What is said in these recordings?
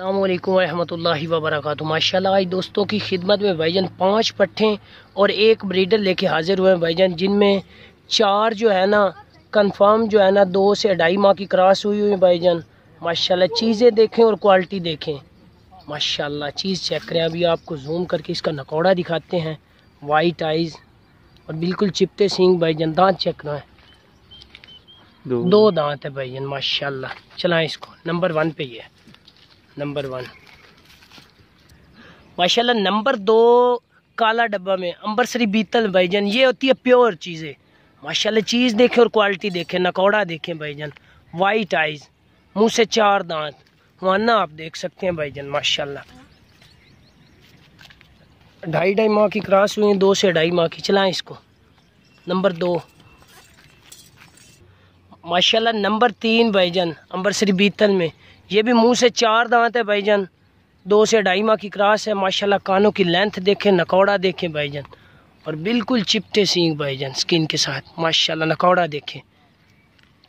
अल्लाम वरहमल वबरक माशाल्लाह आज दोस्तों की खिदमत में भाईजान पांच पट्ठे और एक ब्रीडर लेके हाजिर हुए हैं भाईजान जिनमें चार जो है ना कंफर्म जो है ना दो से ढाई माह की क्रॉस हुई हुई भाईजान माशाल्लाह चीज़ें देखें और क्वालिटी देखें माशाल्लाह चीज़ चेक करें अभी आपको जूम करके इसका नकौड़ा दिखाते हैं वाइट आइज और बिल्कुल चिपते सिंग भाईजान दांत चेक करें दो, दो दांत है भाईजन माशाल्लाह चलाएं इसको नंबर वन पे ही है नंबर वन माशाल्लाह नंबर दो काला डब्बा में अम्बरसरी बीतल भाईजन ये होती है प्योर चीज़ें माशाल्लाह चीज़ देखें और क्वालिटी देखें नकौड़ा देखें भाईजन वाइट आइज मुंह से चार दांत वाना आप देख सकते हैं भाईजन माशाल्लाह ढाई ढाई माह की क्रॉस हुई दो से ढाई माह की चलाएं इसको नंबर दो माशाल्लाह नंबर तीन भाईजान अम्बरसरी बीतल में ये भी मुंह से चार दांत है भाईजान दो से ढाई माह की क्रास है माशाल्लाह कानों की लेंथ देखें नकौड़ा देखें भाईजान और बिल्कुल चिपटे सींग भाईजान स्किन के साथ माशाल्लाह नकौड़ा देखें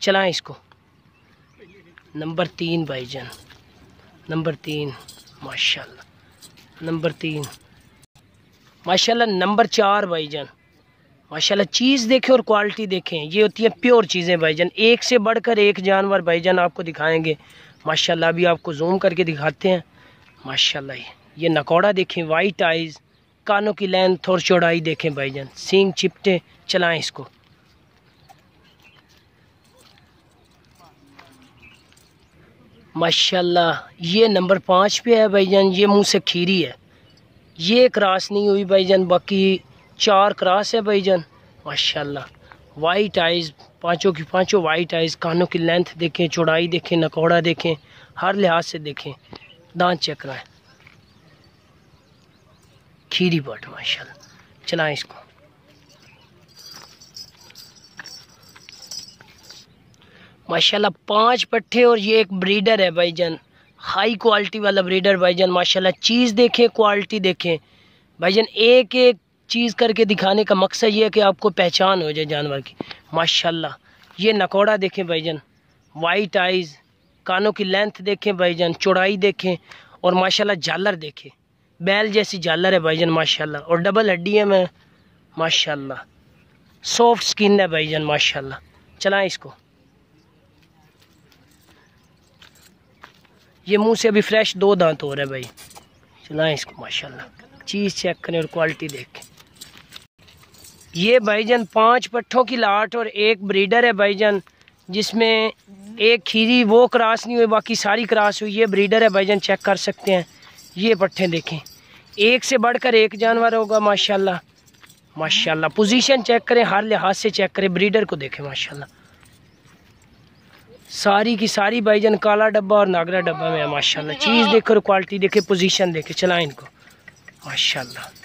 चलाएं इसको नंबर तीन भाईजान नंबर तीन माशाल्लाह नंबर तीन माशाल्लाह नंबर चार भाईजान माशाल्लाह चीज़ देखें और क्वालिटी देखें ये होती है प्योर चीज़ें भाईजान एक से बढ़कर एक जानवर भाईजान आपको दिखाएंगे माशाल्लाह अभी आपको जूम करके दिखाते हैं माशाल्लाह ये नकोड़ा देखें वाइट आइज़ कानों की लेंथ और चौड़ाई देखें भाईजान सींग चिपटे चलाएं इसको माशाल्लाह ये नंबर पाँच पे है भाईजान ये मुँह से खीरी है ये क्रॉस नहीं हुई भाईजान बाकी चार क्रास है जान माशा वाइट आइज़ पांचों की पांचों वाइट आइज़ कानों की लेंथ देखें चौड़ाई देखें नकोड़ा देखें हर लिहाज से देखें दांत चेक कराएँ खीरी बट माशा चलाएं इसको माशाल्लाह पांच पट्ठे और ये एक ब्रीडर है जान हाई क्वालिटी वाला ब्रीडर जान माशाला चीज़ देखें क्वालिटी देखें जान एक एक चीज़ करके दिखाने का मकसद ये है कि आपको पहचान हो जाए जानवर की माशाल्लाह ये नकोड़ा देखें भाईजन वाइट आइज़ कानों की लेंथ देखें भाईजन चौड़ाई देखें और माशाल्लाह जालर देखें बैल जैसी जालर है भाईजन माशाल्लाह और डबल हड्डियाँ में माशाल्लाह सॉफ्ट स्किन है भाईजन माशाल्लाह चलाएं इसको ये मुंह से अभी फ्रेश दो दांत हो रहे हैं भाई चलाएं इसको माशाल्लाह चीज़ चेक करें और क्वालिटी देखें ये भाईजान पांच पट्ठों की लाट और एक ब्रीडर है भाईजान जिसमें एक खीरी वो क्रॉस नहीं हुई बाकी सारी क्रॉस हुई ये ब्रीडर है भाईजान चेक कर सकते हैं ये पट्ठे देखें एक से बढ़कर एक जानवर होगा माशाल्लाह माशाल्लाह पोजीशन चेक करें हर लिहाज से चेक करें ब्रीडर को देखें माशाल्लाह सारी की सारी भाईजान काला डब्बा और नागरा डब्बा में है माशाल्लाह चीज़ देखो क्वालिटी देखे पोजीशन देखे चलाएं इनको माशाल्लाह